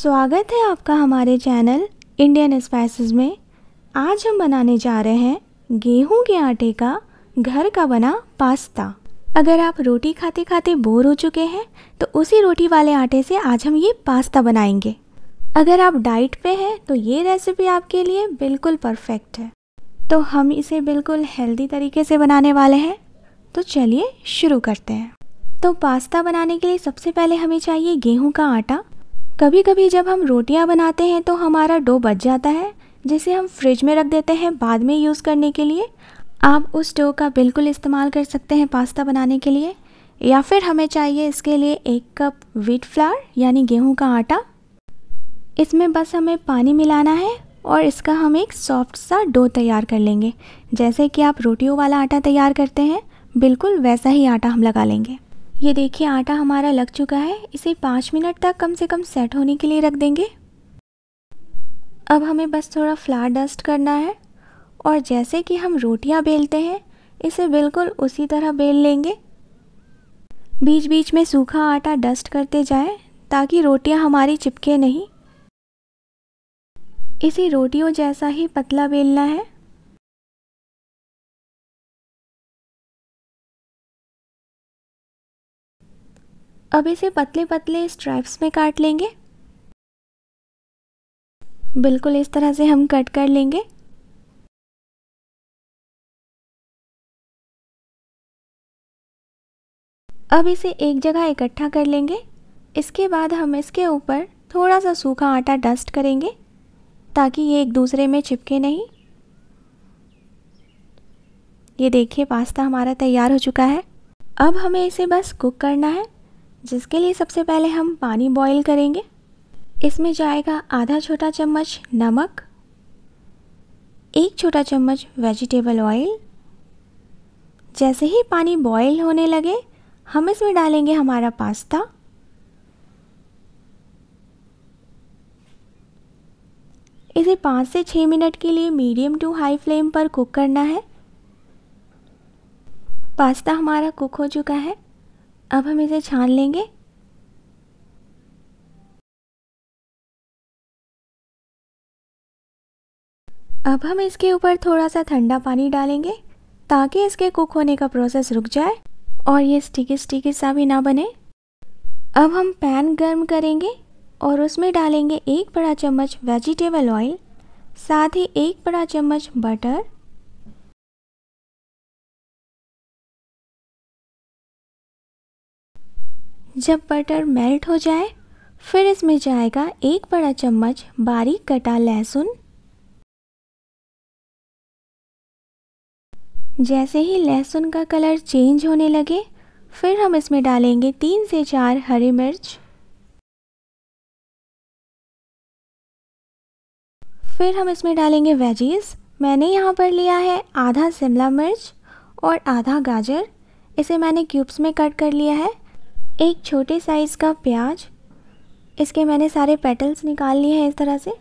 स्वागत है आपका हमारे चैनल इंडियन स्पाइसेस में आज हम बनाने जा रहे हैं गेहूं के आटे का घर का बना पास्ता अगर आप रोटी खाते खाते बोर हो चुके हैं तो उसी रोटी वाले आटे से आज हम ये पास्ता बनाएंगे अगर आप डाइट पे हैं तो ये रेसिपी आपके लिए बिल्कुल परफेक्ट है तो हम इसे बिल्कुल हेल्दी तरीके से बनाने वाले हैं तो चलिए शुरू करते हैं तो पास्ता बनाने के लिए सबसे पहले हमें चाहिए गेहूं का आटा कभी कभी जब हम रोटियां बनाते हैं तो हमारा डो बच जाता है जिसे हम फ्रिज में रख देते हैं बाद में यूज़ करने के लिए आप उस डो का बिल्कुल इस्तेमाल कर सकते हैं पास्ता बनाने के लिए या फिर हमें चाहिए इसके लिए एक कप व्हीट फ्लावर यानी गेहूं का आटा इसमें बस हमें पानी मिलाना है और इसका हम एक सॉफ्ट सा डो तैयार कर लेंगे जैसे कि आप रोटियों वाला आटा तैयार करते हैं बिल्कुल वैसा ही आटा हम लगा लेंगे ये देखिए आटा हमारा लग चुका है इसे पाँच मिनट तक कम से कम सेट होने के लिए रख देंगे अब हमें बस थोड़ा फ्लावर डस्ट करना है और जैसे कि हम रोटियां बेलते हैं इसे बिल्कुल उसी तरह बेल लेंगे बीच बीच में सूखा आटा डस्ट करते जाए ताकि रोटियां हमारी चिपके नहीं इसे रोटियों जैसा ही पतला बेलना है अब इसे पतले पतले स्ट्राइप्स में काट लेंगे बिल्कुल इस तरह से हम कट कर लेंगे अब इसे एक जगह इकट्ठा कर लेंगे इसके बाद हम इसके ऊपर थोड़ा सा सूखा आटा डस्ट करेंगे ताकि ये एक दूसरे में चिपके नहीं ये देखिए पास्ता हमारा तैयार हो चुका है अब हमें इसे बस कुक करना है जिसके लिए सबसे पहले हम पानी बॉईल करेंगे इसमें जाएगा आधा छोटा चम्मच नमक एक छोटा चम्मच वेजिटेबल ऑयल जैसे ही पानी बॉईल होने लगे हम इसमें डालेंगे हमारा पास्ता इसे पाँच से छः मिनट के लिए मीडियम टू हाई फ्लेम पर कुक करना है पास्ता हमारा कुक हो चुका है अब हम इसे छान लेंगे अब हम इसके ऊपर थोड़ा सा ठंडा पानी डालेंगे ताकि इसके कुक होने का प्रोसेस रुक जाए और ये स्टिकी स्टिकी सा भी ना बने अब हम पैन गर्म करेंगे और उसमें डालेंगे एक बड़ा चम्मच वेजिटेबल ऑयल साथ ही एक बड़ा चम्मच बटर जब बटर मेल्ट हो जाए फिर इसमें जाएगा एक बड़ा चम्मच बारीक कटा लहसुन जैसे ही लहसुन का कलर चेंज होने लगे फिर हम इसमें डालेंगे तीन से चार हरी मिर्च फिर हम इसमें डालेंगे वेजीज़ मैंने यहाँ पर लिया है आधा शिमला मिर्च और आधा गाजर इसे मैंने क्यूब्स में कट कर लिया है एक छोटे साइज़ का प्याज इसके मैंने सारे पेटल्स निकाल लिए हैं इस तरह से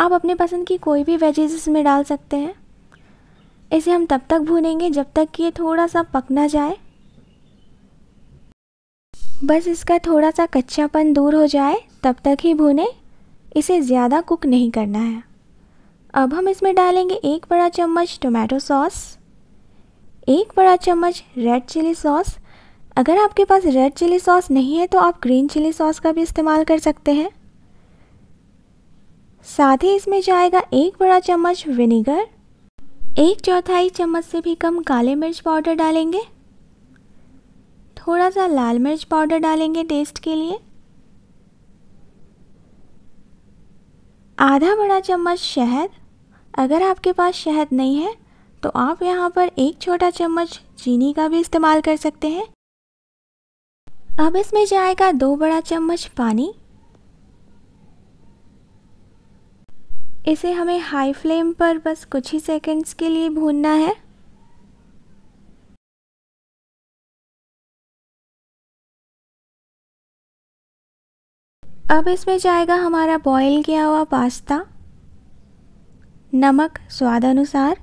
आप अपने पसंद की कोई भी वेजेज इसमें डाल सकते हैं इसे हम तब तक भूनेंगे जब तक कि ये थोड़ा सा पक ना जाए बस इसका थोड़ा सा कच्चापन दूर हो जाए तब तक ही भूने इसे ज़्यादा कुक नहीं करना है अब हम इसमें डालेंगे एक बड़ा चम्मच टोमेटो सॉस एक बड़ा चम्मच रेड चिली सॉस अगर आपके पास रेड चिली सॉस नहीं है तो आप ग्रीन चिली सॉस का भी इस्तेमाल कर सकते हैं साथ ही इसमें जाएगा एक बड़ा चम्मच विनेगर एक चौथाई चम्मच से भी कम काले मिर्च पाउडर डालेंगे थोड़ा सा लाल मिर्च पाउडर डालेंगे टेस्ट के लिए आधा बड़ा चम्मच शहद अगर आपके पास शहद नहीं है तो आप यहाँ पर एक छोटा चम्मच चीनी का भी इस्तेमाल कर सकते हैं अब इसमें जाएगा दो बड़ा चम्मच पानी इसे हमें हाई फ्लेम पर बस कुछ ही सेकंड्स के लिए भूनना है अब इसमें जाएगा हमारा बॉईल किया हुआ पास्ता नमक स्वाद अनुसार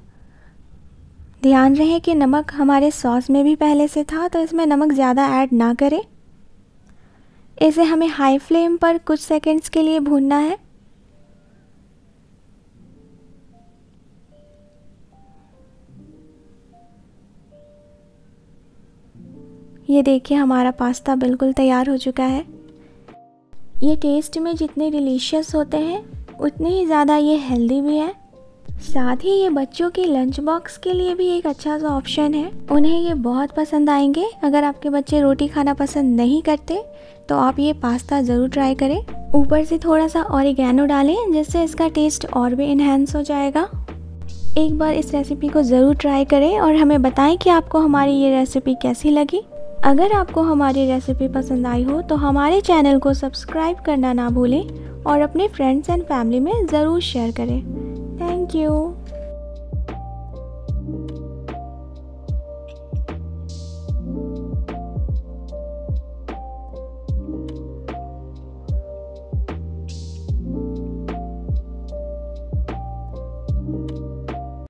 ध्यान रहे कि नमक हमारे सॉस में भी पहले से था तो इसमें नमक ज़्यादा ऐड ना करें इसे हमें हाई फ्लेम पर कुछ सेकंड्स के लिए भूनना है ये देखिए हमारा पास्ता बिल्कुल तैयार हो चुका है ये टेस्ट में जितने डिलीशियस होते हैं उतने ही ज़्यादा ये हेल्दी भी है साथ ही ये बच्चों के लंच बॉक्स के लिए भी एक अच्छा सा ऑप्शन है उन्हें ये बहुत पसंद आएंगे अगर आपके बच्चे रोटी खाना पसंद नहीं करते तो आप ये पास्ता ज़रूर ट्राई करें ऊपर से थोड़ा सा ऑरिगेनो डालें जिससे इसका टेस्ट और भी इन्हेंस हो जाएगा एक बार इस रेसिपी को ज़रूर ट्राई करें और हमें बताएं कि आपको हमारी ये रेसिपी कैसी लगी अगर आपको हमारी रेसिपी पसंद आई हो तो हमारे चैनल को सब्सक्राइब करना ना भूलें और अपने फ्रेंड्स एंड फैमिली में ज़रूर शेयर करें थैंक यू